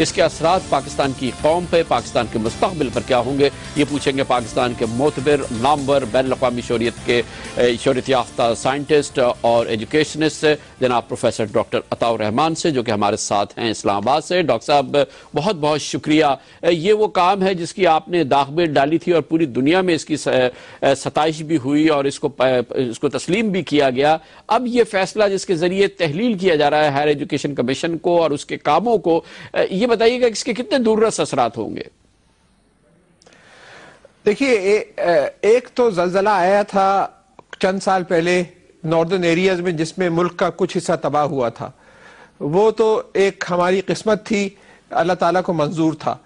इसके असरा पाकिस्तान की कौम पर पाकिस्तान के मुस्तबिल पर क्या होंगे ये पूछेंगे पाकिस्तान के मोतबर नामवर बैन अवी शोरीत के शोरीत याफ्ता साइंटिस्ट और एजुकेशनिस्ट जनाब प्रोफेसर डॉक्टर अताउर रहमान से जो कि हमारे साथ हैं इस्लामाबाद से डॉक्टर साहब बहुत बहुत शुक्रिया ये वो काम है जिसकी आपने दाखबे डाली थी और पूरी दुनिया में इसकी सताइश भी हुई और इसको इसको तस्लीम भी किया गया अब ये फैसला जिसके जरिए तहलील किया जा रहा है हायर एजुकेशन कमीशन को और उसके कामों को ये बताइएगा इसके कितने दूरस असरात होंगे देखिए एक तो जलजला आया था चंद साल पहले नॉर्दर्न एरियाज में जिसमें मुल्क का कुछ हिस्सा तबाह हुआ था वो तो एक हमारी किस्मत थी अल्लाह ताला को मंजूर था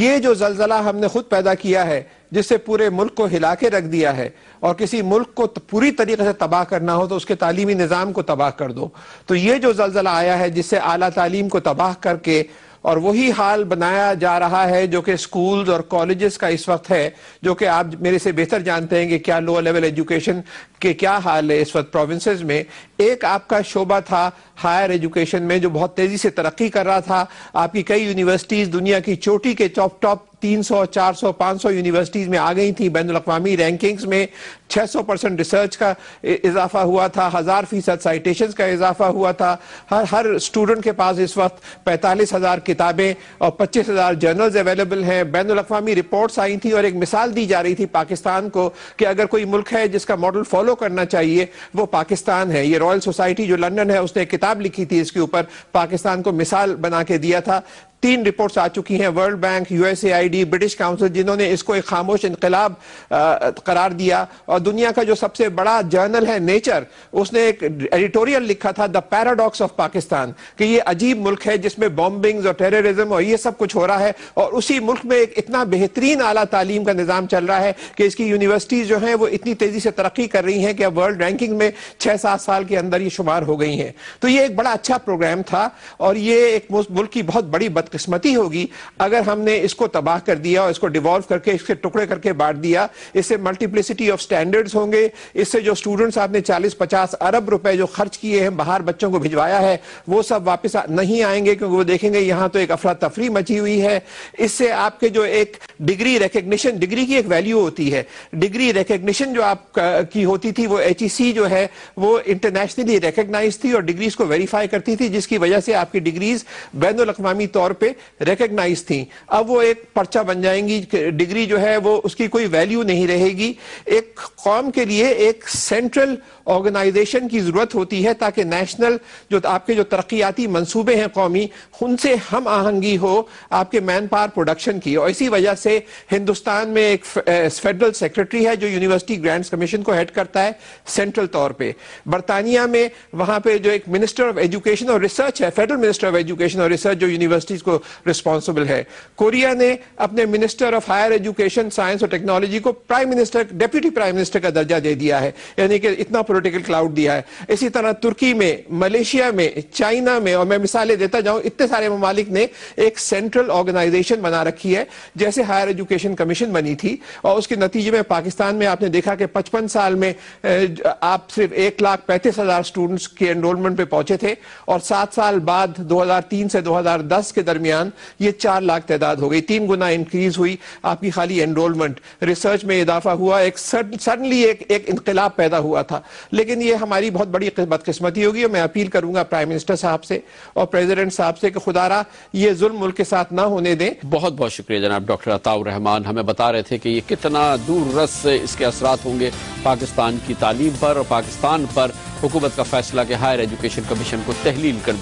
ये जो जलजला हमने खुद पैदा किया है जिससे पूरे मुल्क को हिला के रख दिया है और किसी मुल्क को पूरी तरीके से तबाह करना हो तो उसके तालीमी निज़ाम को तबाह कर दो तो ये जो जलजला आया है जिससे आला तालीम को तबाह करके और वही हाल बनाया जा रहा है जो कि स्कूल्स और कॉलेजेस का इस वक्त है जो कि आप मेरे से बेहतर जानते हैं कि क्या लोअर लेवल एजुकेशन के क्या हाल है इस वक्त प्रोविंसेस में एक आपका शोबा था हायर एजुकेशन में जो बहुत तेज़ी से तरक्की कर रहा था आपकी कई यूनिवर्सिटीज़ दुनिया की चोटी के टॉप टॉप 300, 400, 500 यूनिवर्सिटीज़ में आ गई थी बैन अवी रैंकिंग्स में 600 परसेंट रिसर्च का इजाफा हुआ था हज़ार फीसद साइटेशन का इजाफा हुआ था हर हर स्टूडेंट के पास इस वक्त पैंतालीस हज़ार किताबें और पच्चीस हज़ार जर्नल्स अवेलेबल हैं बैन अवी रिपोर्ट्स आई थी और एक मिसाल दी जा रही थी पाकिस्तान को कि अगर कोई मुल्क है जिसका मॉडल फॉलो करना चाहिए वो पाकिस्तान है ये रॉयल सोसाइटी जो लंडन है उसने किताब लिखी थी इसके ऊपर पाकिस्तान को मिसाल बना के दिया था तीन रिपोर्ट्स आ चुकी हैं World Bank USAID British Council जिन्होंने इसको एक खामोश इनकलाब करार दिया और दुनिया का जो सबसे बड़ा जर्नल है नेचर उसने एक एडिटोरियल लिखा था द पैराडॉक्स ऑफ पाकिस्तान कि ये अजीब मुल्क है जिसमें बॉम्बिंग्स और टेररिज्म और ये सब कुछ हो रहा है और उसी मुल्क में एक इतना बेहतरीन आला तालीम का निज़ाम चल रहा है कि इसकी यूनिवर्सिटीज़ जो हैं वो इतनी तेज़ी से तरक्की कर रही हैं कि अब वर्ल्ड रैंकिंग में छः सात साल के अंदर ये शुमार हो गई हैं तो ये एक बड़ा अच्छा प्रोग्राम था और ये एक मुल्क की बहुत बड़ी बद बदकिस्मती होगी अगर हमने इसको तबाह कर दिया और इसको डिवॉल्व करके इसके टुकड़े करके बांट दिया इससे मल्टीप्लिसिटी ऑफ स्टैंडर्ड्स होंगे इससे जो स्टूडेंट्स आपने 40-50 अरब रुपए जो खर्च किए हैं बाहर बच्चों को भिजवाया है वो सब वापस नहीं आएंगे क्योंकि वो देखेंगे यहाँ तो एक अफरा तफरी मची हुई है इससे आपके जो एक डिग्री रिकग्निशन डिग्री की एक वैल्यू होती है डिग्री रिकग्निशन जो आप की होती थी वो एच e जो है वो इंटरनेशनली रिकग्नाइज थी और डिग्रीज को वेरीफाई करती थी जिसकी वजह से आपकी डिग्रीज बैन अवी तौर पे रिकग्नाइज थी अब वो एक पर्चा बन जाएंगी डिग्री जो है वो उसकी कोई वैल्यू नहीं रहेगी एक कौम के लिए एक सेंट्रल ऑर्गेनाइजेशन की ज़रूरत होती है ताकि नेशनल जो आपके जो तरक्याती मनसूबे हैं कौमी उनसे हम आहंगी हो आपके मैन पावर प्रोडक्शन की और इसी वजह से हिंदुस्तान में एक फेडरल सेक्रेटरी है जो यूनिवर्सिटी ग्रांट्स कमीशन को हेड करता है सेंट्रल तौर पे बरतानिया में वहां पे जो एक मिनिस्टर ऑफ एजुकेशन और रिसर्च है फेडरल मिनिस्टर ऑफ एजुकेशन और रिसर्च जो यूनिवर्सिटीज़ को रिस्पॉन्सिबल है कोरिया ने अपने minister of higher education science और टेक्नोलॉजी को prime minister deputy prime minister का दर्जा दे दिया है यानी कि इतना पोलिटिकल क्लाउड दिया है इसी तरह तुर्की में मलेशिया में चाइना में और मैं मिसालें देता जाऊं इतने सारे ममालिक ने एक सेंट्रल ऑर्गेनाइजेशन बना रखी है जैसे हायर एजुकेशन कमीशन बनी थी और उसके नतीजे में पाकिस्तान में आपने देखा कि पचपन साल में आप सिर्फ एक लाख पैंतीस हजार स्टूडेंट्स के एनरोलमेंट पे पहुंचे थे और सात साल बाद 2003 से 2010 के दरमियान दरमियान ये चार लाख तादाद हो गई तीन गुना इंक्रीज हुई आपकी खाली एनरोलमेंट रिसर्च में इजाफा हुआ एक सडनली एक एक इनकलाब पैदा हुआ था लेकिन ये हमारी बहुत बड़ी बदकस्मती होगी और मैं अपील करूंगा प्राइम मिनिस्टर साहब से और प्रेजिडेंट साहब से कि खुदारा ये जुल्म मुल्क के साथ ना होने दें बहुत बहुत शुक्रिया जनाब डॉक्टर अताउर रहमान हमें बता रहे थे कि ये कितना दूर रस से इसके असरात होंगे पाकिस्तान की तालीम पर और पाकिस्तान पर हुकूमत का फैसला कि हायर एजुकेशन कमीशन को तहलील कर दिया